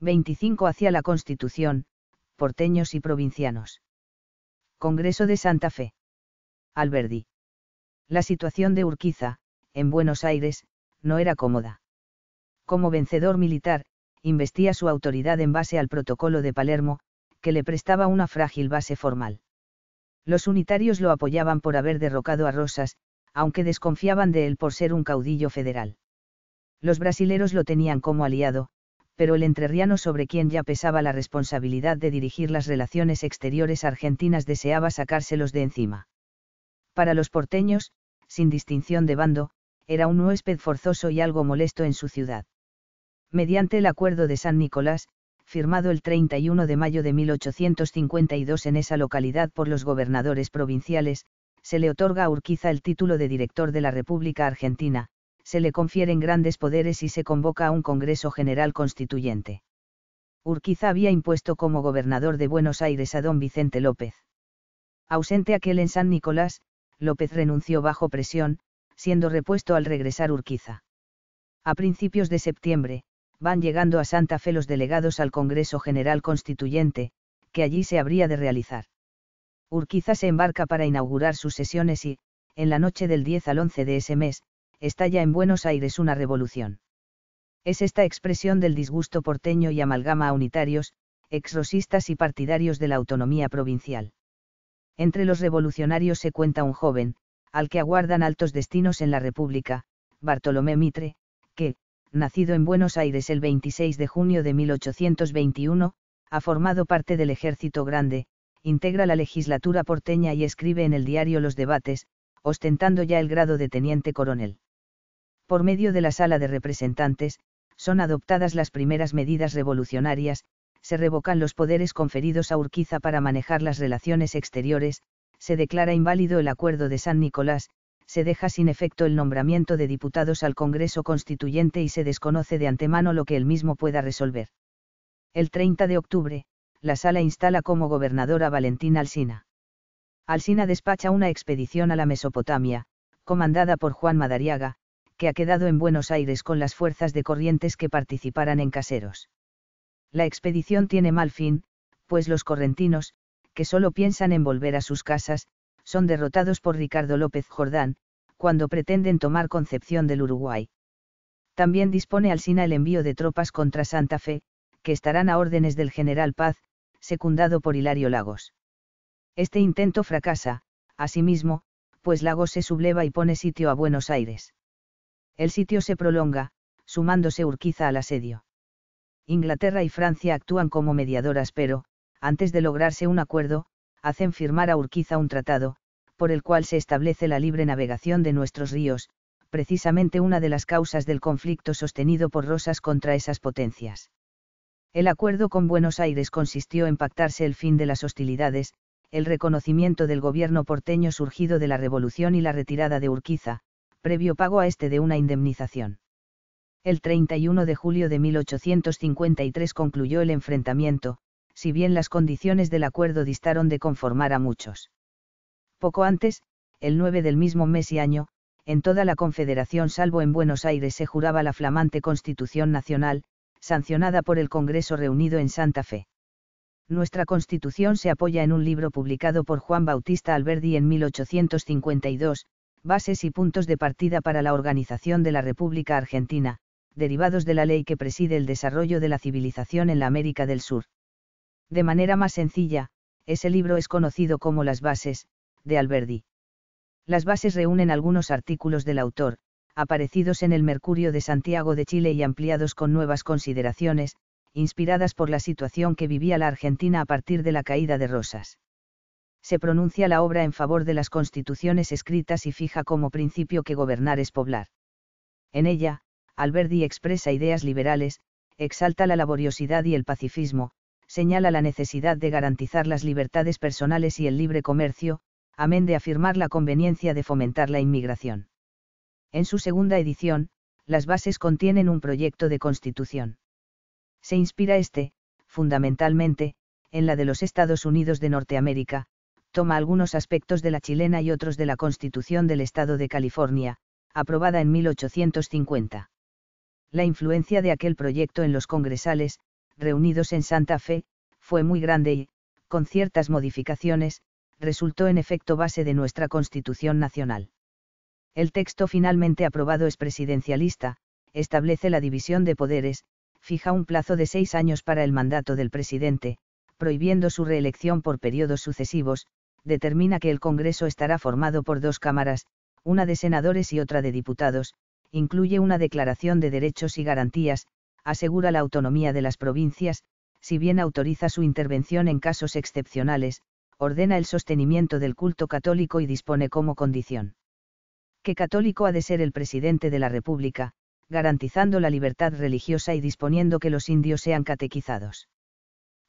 25 hacia la Constitución, porteños y provincianos. Congreso de Santa Fe. Alberdi. La situación de Urquiza, en Buenos Aires, no era cómoda. Como vencedor militar, investía su autoridad en base al protocolo de Palermo, que le prestaba una frágil base formal. Los unitarios lo apoyaban por haber derrocado a Rosas, aunque desconfiaban de él por ser un caudillo federal. Los brasileros lo tenían como aliado, pero el entrerriano sobre quien ya pesaba la responsabilidad de dirigir las relaciones exteriores argentinas deseaba sacárselos de encima. Para los porteños, sin distinción de bando, era un huésped forzoso y algo molesto en su ciudad. Mediante el Acuerdo de San Nicolás, firmado el 31 de mayo de 1852 en esa localidad por los gobernadores provinciales, se le otorga a Urquiza el título de director de la República Argentina, se le confieren grandes poderes y se convoca a un Congreso General Constituyente. Urquiza había impuesto como gobernador de Buenos Aires a don Vicente López. Ausente aquel en San Nicolás, López renunció bajo presión, siendo repuesto al regresar Urquiza. A principios de septiembre, van llegando a Santa Fe los delegados al Congreso General Constituyente, que allí se habría de realizar. Urquiza se embarca para inaugurar sus sesiones y, en la noche del 10 al 11 de ese mes, estalla en Buenos Aires una revolución. Es esta expresión del disgusto porteño y amalgama a unitarios, exrosistas y partidarios de la autonomía provincial. Entre los revolucionarios se cuenta un joven, al que aguardan altos destinos en la República, Bartolomé Mitre, que, nacido en Buenos Aires el 26 de junio de 1821, ha formado parte del Ejército Grande, integra la legislatura porteña y escribe en el diario Los Debates, ostentando ya el grado de teniente coronel por medio de la Sala de Representantes, son adoptadas las primeras medidas revolucionarias, se revocan los poderes conferidos a Urquiza para manejar las relaciones exteriores, se declara inválido el Acuerdo de San Nicolás, se deja sin efecto el nombramiento de diputados al Congreso Constituyente y se desconoce de antemano lo que él mismo pueda resolver. El 30 de octubre, la sala instala como gobernadora a Valentín Alsina. Alsina despacha una expedición a la Mesopotamia, comandada por Juan Madariaga, que ha quedado en Buenos Aires con las fuerzas de corrientes que participaran en caseros. La expedición tiene mal fin, pues los correntinos, que solo piensan en volver a sus casas, son derrotados por Ricardo López Jordán, cuando pretenden tomar Concepción del Uruguay. También dispone Alsina el envío de tropas contra Santa Fe, que estarán a órdenes del general Paz, secundado por Hilario Lagos. Este intento fracasa, asimismo, pues Lagos se subleva y pone sitio a Buenos Aires. El sitio se prolonga, sumándose Urquiza al asedio. Inglaterra y Francia actúan como mediadoras pero, antes de lograrse un acuerdo, hacen firmar a Urquiza un tratado, por el cual se establece la libre navegación de nuestros ríos, precisamente una de las causas del conflicto sostenido por Rosas contra esas potencias. El acuerdo con Buenos Aires consistió en pactarse el fin de las hostilidades, el reconocimiento del gobierno porteño surgido de la revolución y la retirada de Urquiza, previo pago a este de una indemnización. El 31 de julio de 1853 concluyó el enfrentamiento, si bien las condiciones del acuerdo distaron de conformar a muchos. Poco antes, el 9 del mismo mes y año, en toda la Confederación salvo en Buenos Aires se juraba la flamante Constitución Nacional, sancionada por el Congreso reunido en Santa Fe. Nuestra Constitución se apoya en un libro publicado por Juan Bautista Alberdi en 1852, bases y puntos de partida para la organización de la República Argentina, derivados de la ley que preside el desarrollo de la civilización en la América del Sur. De manera más sencilla, ese libro es conocido como Las Bases, de Alberdi. Las bases reúnen algunos artículos del autor, aparecidos en el Mercurio de Santiago de Chile y ampliados con nuevas consideraciones, inspiradas por la situación que vivía la Argentina a partir de la caída de Rosas se pronuncia la obra en favor de las constituciones escritas y fija como principio que gobernar es poblar. En ella, Alberdi expresa ideas liberales, exalta la laboriosidad y el pacifismo, señala la necesidad de garantizar las libertades personales y el libre comercio, amén de afirmar la conveniencia de fomentar la inmigración. En su segunda edición, las bases contienen un proyecto de constitución. Se inspira este, fundamentalmente, en la de los Estados Unidos de Norteamérica, toma algunos aspectos de la chilena y otros de la Constitución del Estado de California, aprobada en 1850. La influencia de aquel proyecto en los congresales, reunidos en Santa Fe, fue muy grande y, con ciertas modificaciones, resultó en efecto base de nuestra Constitución Nacional. El texto finalmente aprobado es presidencialista, establece la división de poderes, fija un plazo de seis años para el mandato del presidente, prohibiendo su reelección por periodos sucesivos, determina que el Congreso estará formado por dos cámaras, una de senadores y otra de diputados, incluye una declaración de derechos y garantías, asegura la autonomía de las provincias, si bien autoriza su intervención en casos excepcionales, ordena el sostenimiento del culto católico y dispone como condición que católico ha de ser el presidente de la República, garantizando la libertad religiosa y disponiendo que los indios sean catequizados.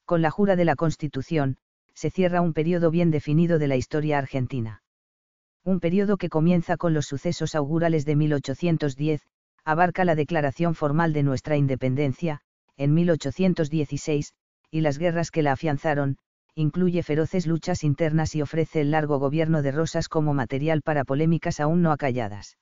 Con la jura de la Constitución, se cierra un periodo bien definido de la historia argentina. Un periodo que comienza con los sucesos augurales de 1810, abarca la declaración formal de nuestra independencia, en 1816, y las guerras que la afianzaron, incluye feroces luchas internas y ofrece el largo gobierno de Rosas como material para polémicas aún no acalladas.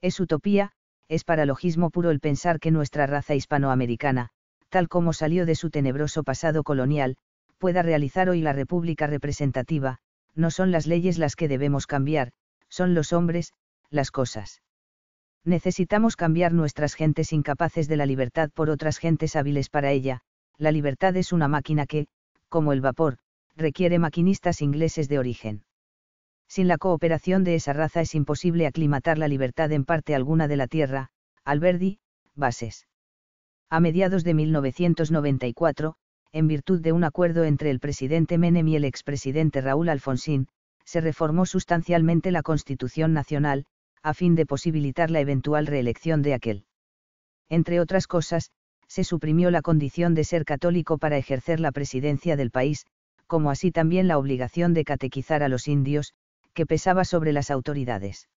Es utopía, es paralogismo puro el pensar que nuestra raza hispanoamericana, tal como salió de su tenebroso pasado colonial, pueda realizar hoy la República representativa, no son las leyes las que debemos cambiar, son los hombres, las cosas. Necesitamos cambiar nuestras gentes incapaces de la libertad por otras gentes hábiles para ella, la libertad es una máquina que, como el vapor, requiere maquinistas ingleses de origen. Sin la cooperación de esa raza es imposible aclimatar la libertad en parte alguna de la tierra, Alberdi, Bases. A mediados de 1994, en virtud de un acuerdo entre el presidente Menem y el expresidente Raúl Alfonsín, se reformó sustancialmente la Constitución Nacional, a fin de posibilitar la eventual reelección de aquel. Entre otras cosas, se suprimió la condición de ser católico para ejercer la presidencia del país, como así también la obligación de catequizar a los indios, que pesaba sobre las autoridades.